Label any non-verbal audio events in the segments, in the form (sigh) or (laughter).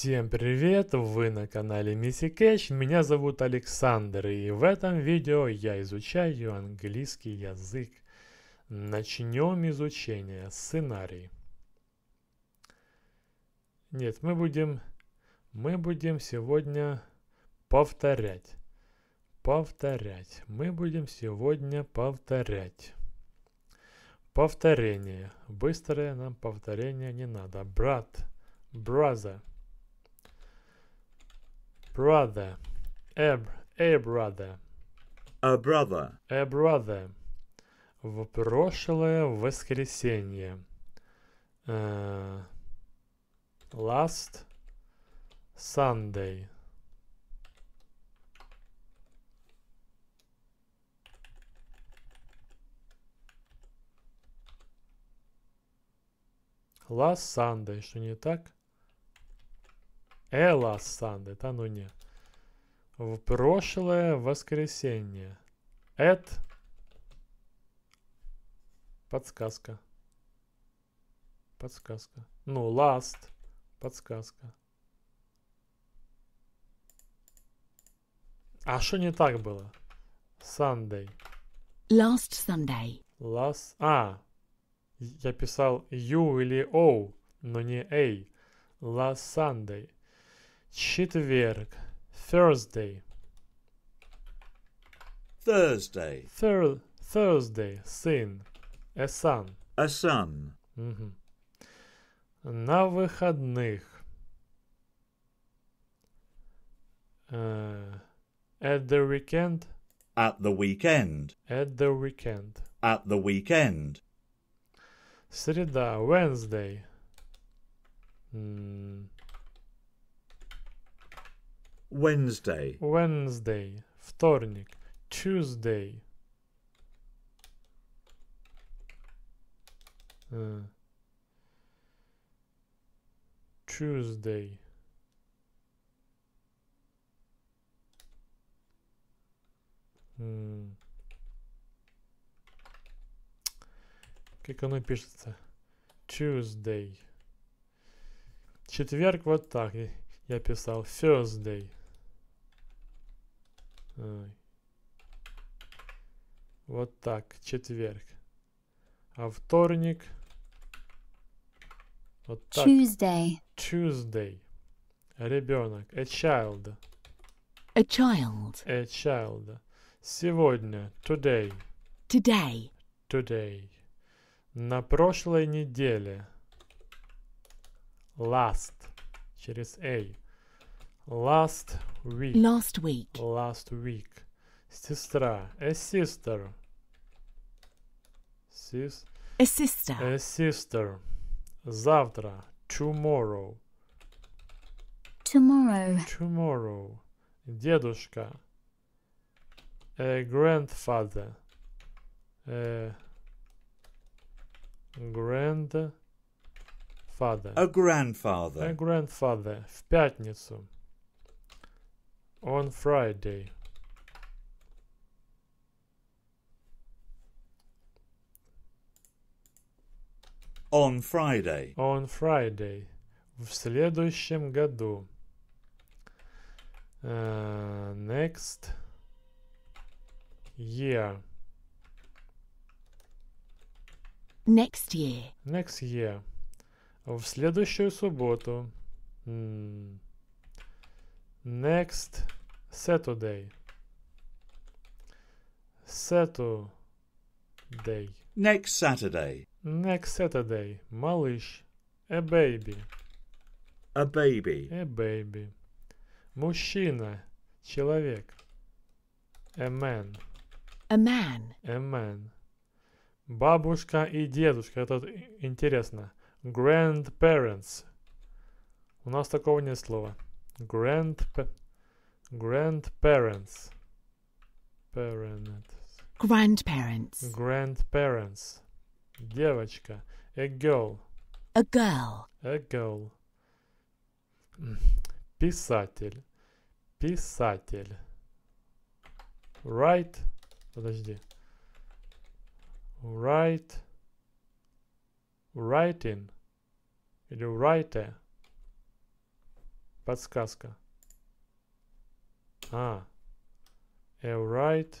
Всем привет, вы на канале Мисси Кэч, меня зовут Александр, и в этом видео я изучаю английский язык. Начнем изучение сценарий. Нет, мы будем, мы будем сегодня повторять. Повторять. Мы будем сегодня повторять. Повторение. Быстрое нам повторение не надо. Брат. Brother brother, a, a brother. A brother. A brother. В прошлое воскресенье. Uh, last Sunday. Last Sunday, что не так? Элла Санды, да ну не. В прошлое воскресенье. Эд. Подсказка. Подсказка. Ну, last. Подсказка. А что не так было? Sunday. Last Sunday. Last... А, я писал you или o, но не a. Last Sunday. Четверг. Thursday. Thursday. Thur Thursday. Сын. A son. A son. Угу. На выходных. Uh, at the weekend. At the weekend. At the weekend. At the weekend. Среда. Wednesday. Mm. Wednesday. Wednesday. Вторник. Tuesday. Uh. Tuesday. Как оно пишется? Tuesday. Четверг вот так я писал. Thursday. Вот так, четверг. А вторник... Вот так. Tuesday. Tuesday. Ребенок. A child. A child. A child. Сегодня. Today. Today. Today. На прошлой неделе. Last. Через A. Last week. Last week. Last week. Сестра. A sister. Sis. A sister. A sister. Завтра. Tomorrow. Tomorrow. Tomorrow. Дедушка. Э, A э, grandfather. A grandfather. A grandfather. A grandfather. В пятницу. on Friday. On Friday. On Friday. В следующем году. Uh, next year. Next year. Next year. В следующую субботу. Mm next Saturday. Saturday. Next Saturday. Next Saturday. Малыш. A baby. A baby. A baby. Мужчина. Человек. A man. A man. A man. Бабушка и дедушка. Это интересно. Grandparents. У нас такого нет слова. Grand grandparents. Parents. Grandparents. Grandparents. Девочка. A girl. A girl. A girl. Писатель. Писатель. Write. Подожди. Write. Writing. Или writer. Подсказка. А. A right.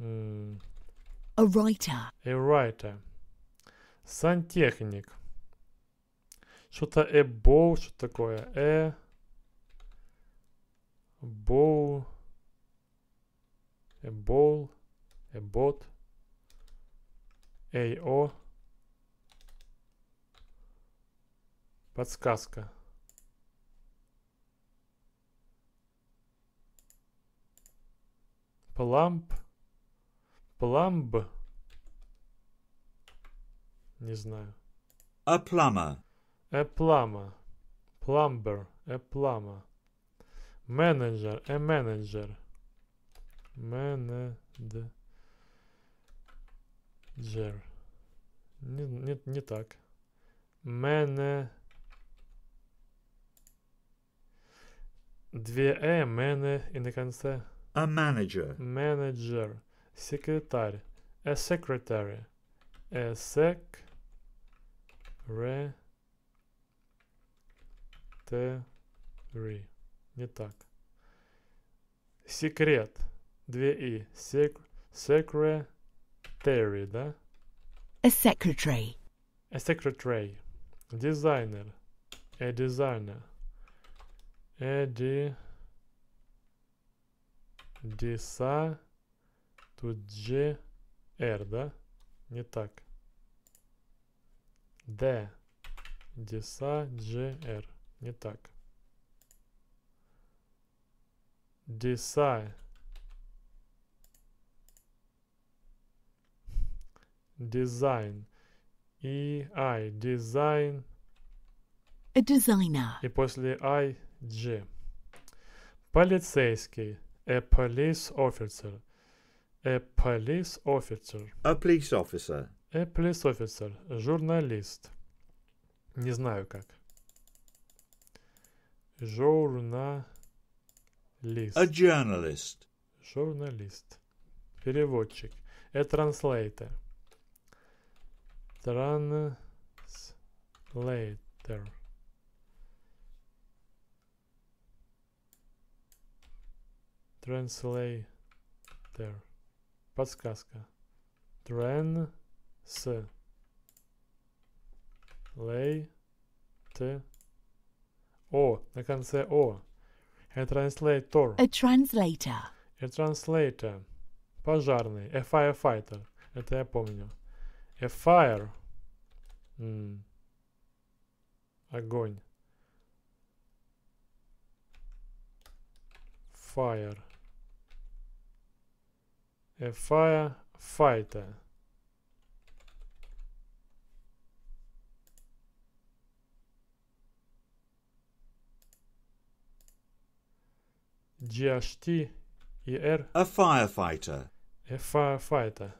Mm. A writer. A writer. Сантехник. Что-то above, что такое? A. Bow. A ball. A bot. AO. Подсказка. Пламп. Пламб. Не знаю. A plumber. A plumber. Plumber. A plumber. Менеджер. A manager. Менеджер. Не, не, не так. Мене... Две «э», «мене» и на конце A manager. Менеджер. Секретарь. A secretary. A sec. Re. T. Re. Не так. Секрет. Две и. Сек. Secretary, да? A secretary. A secretary. Дизайнер. A designer. A designer. Деса. Тут G. R, да? Не так. д Деса G R. Не так. Деса. Дизайн. И I. Дизайн. A designer. И после I G. Полицейский. A police officer. A police officer. A police officer. A police officer. Журналист. Не знаю как. Журналист. A journalist. Журналист. Переводчик. A translator. Translator. Translator. Подсказка. Трен с лей т о на конце о. A translator. A translator. A translator. Пожарный. A firefighter. Это я помню. A fire. М -м. Огонь. Fire. a firefighter. GHTER. A firefighter. A firefighter.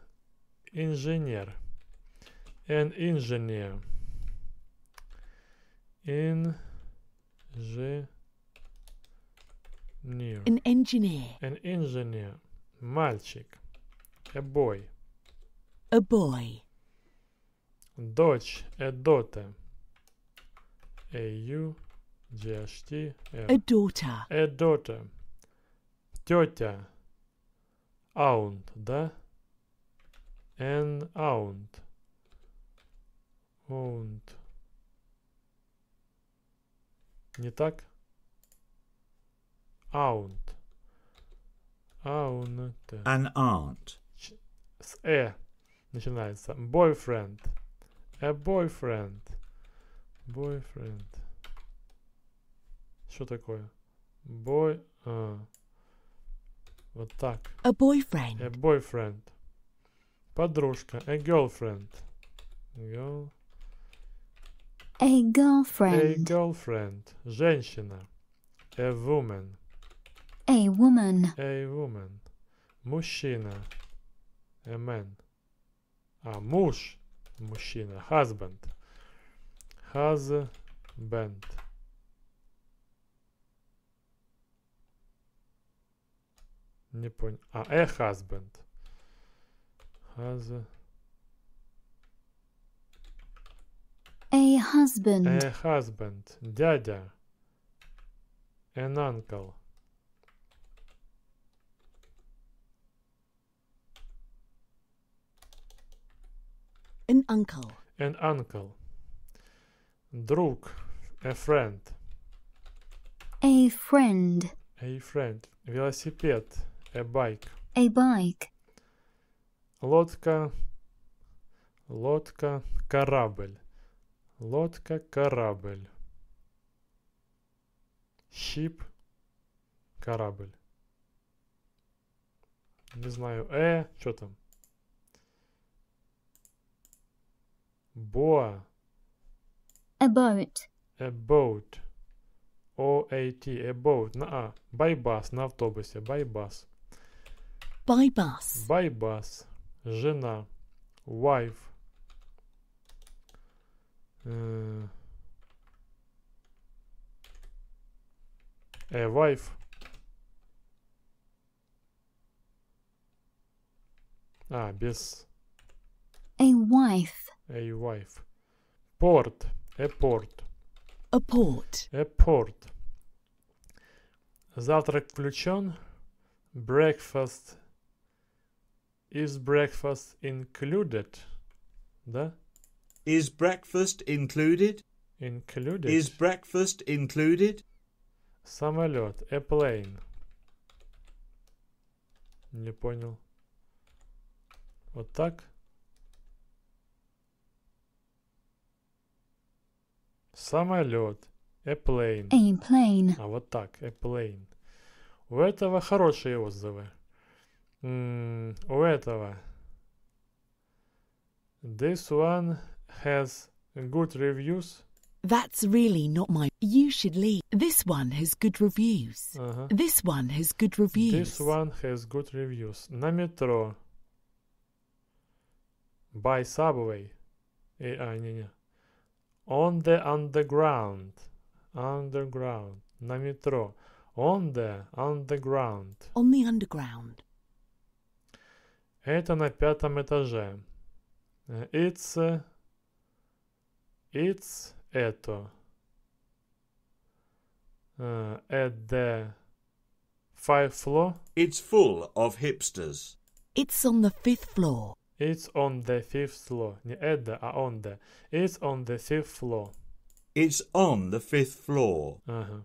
Engineer. An engineer. In An engineer. An engineer. Мальчик. A boy. A boy. Дочь. A daughter. A U G H T. -M. A daughter. A daughter. Тетя. Aunt, да? An aunt. Aunt. Не так? Aunt. Aunt. An aunt. С «э» начинается. Boyfriend. A boyfriend. Boyfriend. Что такое? Boy... А. Вот так. A boyfriend. A boyfriend. Подружка. A girlfriend. Girl... A girlfriend. A girlfriend. Женщина. A woman. A woman. A woman. Мужчина. A man. А, муж. Мужчина. Husband. Husband. Не понял. А, a husband. Has... A husband. A husband. Дядя. An uncle. An uncle. An uncle. Друг. A friend. A friend. A friend. Велосипед. A bike. A bike. Лодка. Лодка. Корабль. Лодка. Корабль. Ship. Корабль. Не знаю. Э. Что там? Боа. About. About. O-A-T. About. На А. Байбас. На автобусе. By By bus. bus. By bus. Жена. Wife. A wife. А, без... A wife. A wife. Port. A port. A port. A port. Завтрак включен. Breakfast. Is breakfast included? Да? Is breakfast included? Included. Is breakfast included? Самолет. A plane. Не понял. Вот так? Самолет. airplane. plane. А вот так. airplane. У этого хорошие отзывы. М -м, у этого. This one has good reviews. That's really not my. You should leave. This one has good reviews. Uh -huh. This one has good reviews. This one has good reviews. На метро. By subway. И, а, не-не. On the underground. Underground. На метро. On the underground. On the underground. Это на пятом этаже. It's... It's это. Uh, at the fifth floor. It's full of hipsters. It's on the fifth floor. It's on the fifth floor. Не at the, а on the. It's on the fifth floor. It's on the fifth floor. Ага.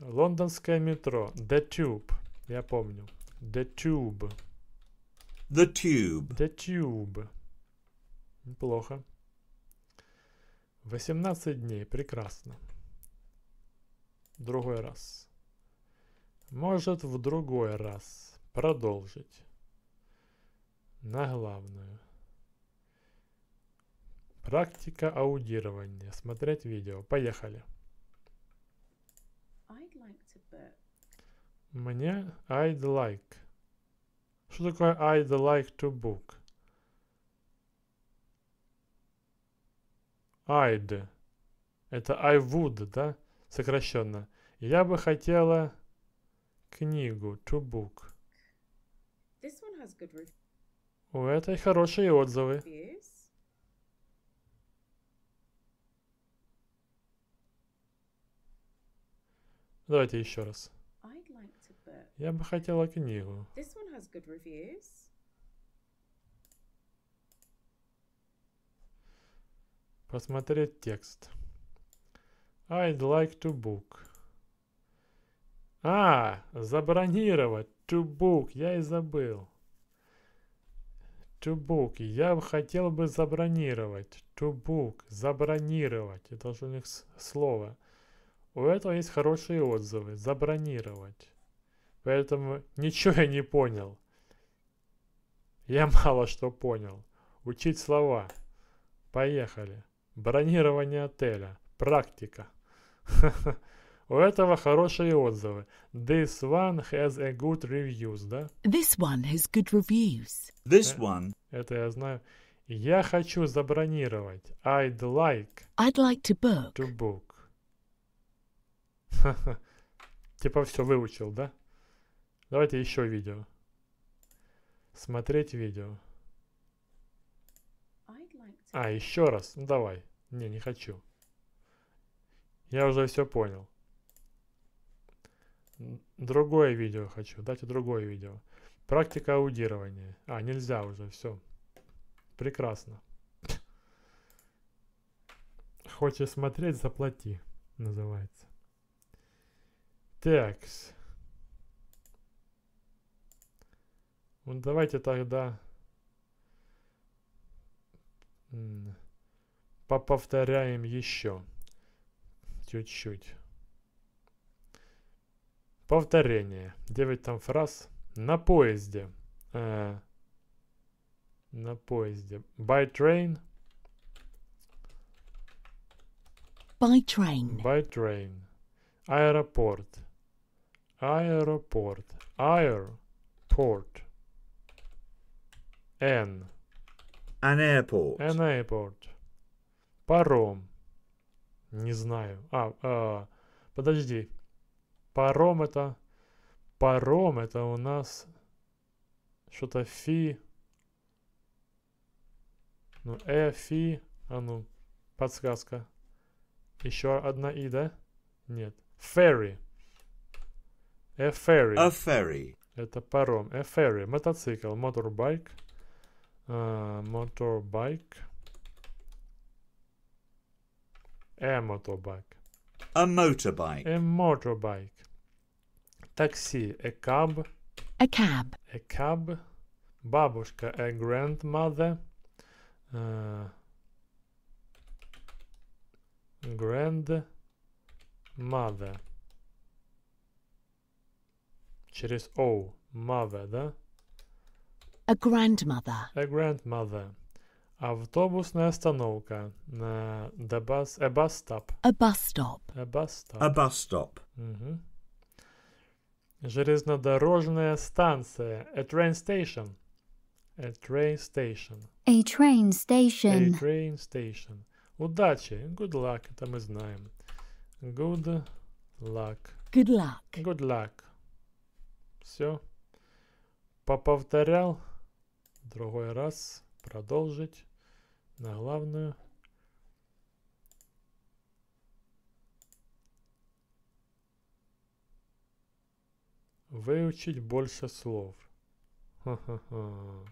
Лондонское метро. The Tube. Я помню. The Tube. The Tube. The Tube. Неплохо. 18 дней. Прекрасно. Другой раз. Может, в другой раз продолжить на главную. Практика аудирования. Смотреть видео. Поехали. I'd like to book. Мне I'd like. Что такое I'd like to book? I'd. Это I would, да? Сокращенно. Я бы хотела книгу, to book. This one has good у этой хорошие отзывы. Давайте еще раз. Я бы хотела книгу. Посмотреть текст. I'd like to book. А, забронировать. To book. Я и забыл. Тубук, я хотел бы забронировать. Тубук, забронировать. Это же у них слово. У этого есть хорошие отзывы. Забронировать. Поэтому ничего я не понял. Я (laughs) мало что понял. Учить слова. Поехали. Бронирование отеля. Практика. (laughs) У этого хорошие отзывы. This one has a good reviews, да? This one has good reviews. This э, one. Это я знаю. Я хочу забронировать. I'd like. I'd like to book. To book. (laughs) типа все выучил, да? Давайте еще видео. Смотреть видео. Like to... А, еще раз. Ну давай. Не, не хочу. Я уже все понял. Другое видео хочу. Дайте другое видео. Практика аудирования. А, нельзя уже, все. Прекрасно. Хочешь смотреть, заплати, называется. Текс. Ну, давайте тогда поповторяем еще чуть-чуть. Повторение. 9 там фраз. На поезде. Э, на поезде. By train. By train. By train. Аэропорт. Аэропорт. Аэропорт. N. An airport. An airport. Паром. Не знаю. А, а подожди. Паром это... Паром это у нас... Что-то фи... Ну, э, фи... А ну, подсказка. Еще одна и, да? Нет. ферри A ferry. A ferry. Это паром. A э, ferry. Мотоцикл. Motorbike. Uh, motorbike. A motorbike. A motorbike. A motorbike. Такси – a cab. A cab. A cab. Бабушка – a grandmother. Uh, grandmother. Через O. Mother, да? A grandmother. A grandmother. Автобусная остановка. Uh, the bus, a bus stop. A bus stop. A bus stop. A bus stop. Угу. Железнодорожная станция. A train station. A train station. A train station. A train station. Удачи. Good luck. Это мы знаем. Good luck. Good luck. Good luck. Все. Поповторял. Другой раз. Продолжить. На главную. Выучить больше слов. Ха-ха-ха.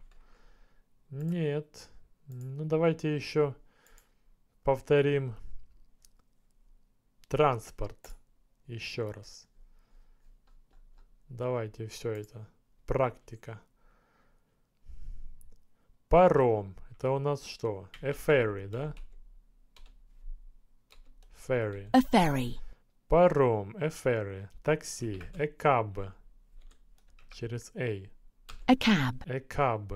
Нет. Ну давайте еще повторим транспорт еще раз. Давайте все это. Практика. Паром. Это у нас что? A ferry, да? Ferry. A ferry. Паром, a ferry, такси, a cab, Через A. A cab. A cab.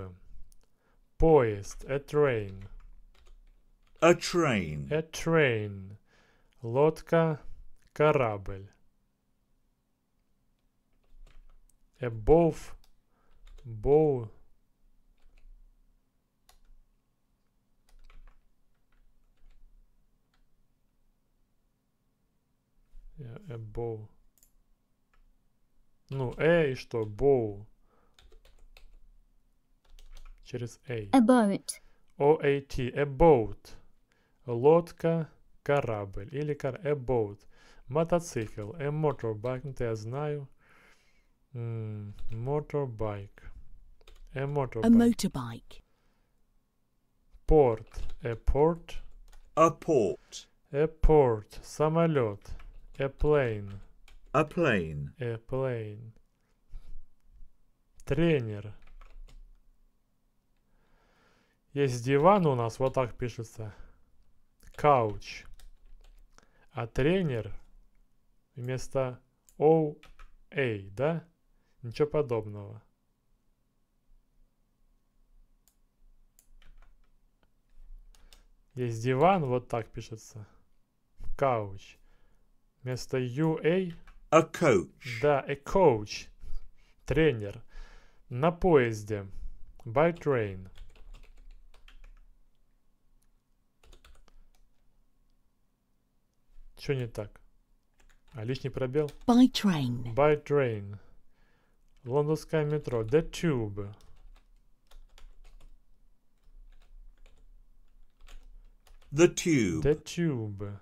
Поезд. A train. A train. A train. Лодка. Корабль. Above. Bow. Yeah, above. Ну, эй и что? Bow. Через A. A boat. O-A-T. A boat. Лодка, корабль. Или кор... A boat. Мотоцикл. A motorbike. Ну, это я знаю. motorbike. A motorbike. A motorbike. Порт. A port. A port. A port. Самолет. A plane. A plane. A plane. Тренер. Есть диван у нас, вот так пишется. Couch. А тренер вместо OA, да? Ничего подобного. Есть диван, вот так пишется. Couch. Вместо UA A coach. Да, a coach. Тренер. На поезде. By train. Что не так? А лишний пробел? By train. By train. Лондонское метро. The tube. The tube. The tube.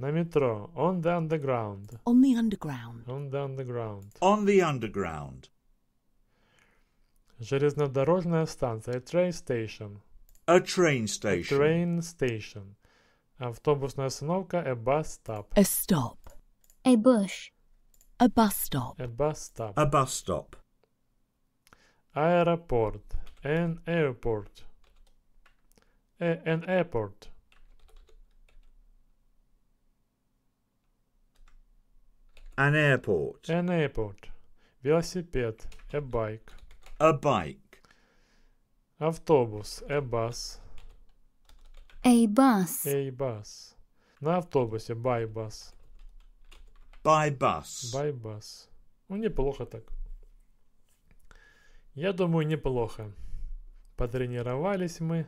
На метро. On the underground. On the underground. On the underground. On the underground. Железнодорожная станция. A train station. A train station. A train station. Автобусная остановка. A bus stop. A stop. A bush. A bus stop. A bus stop. A bus stop. Аэропорт. An airport. A, an airport. An airport. An airport. Велосипед. A bike. A bike. Автобус. A bus. A bus. A bus. На автобусе. By bus. By bus. By bus. Ну, неплохо так. Я думаю, неплохо. Потренировались мы.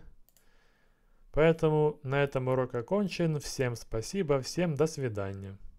Поэтому на этом урок окончен. Всем спасибо, всем до свидания.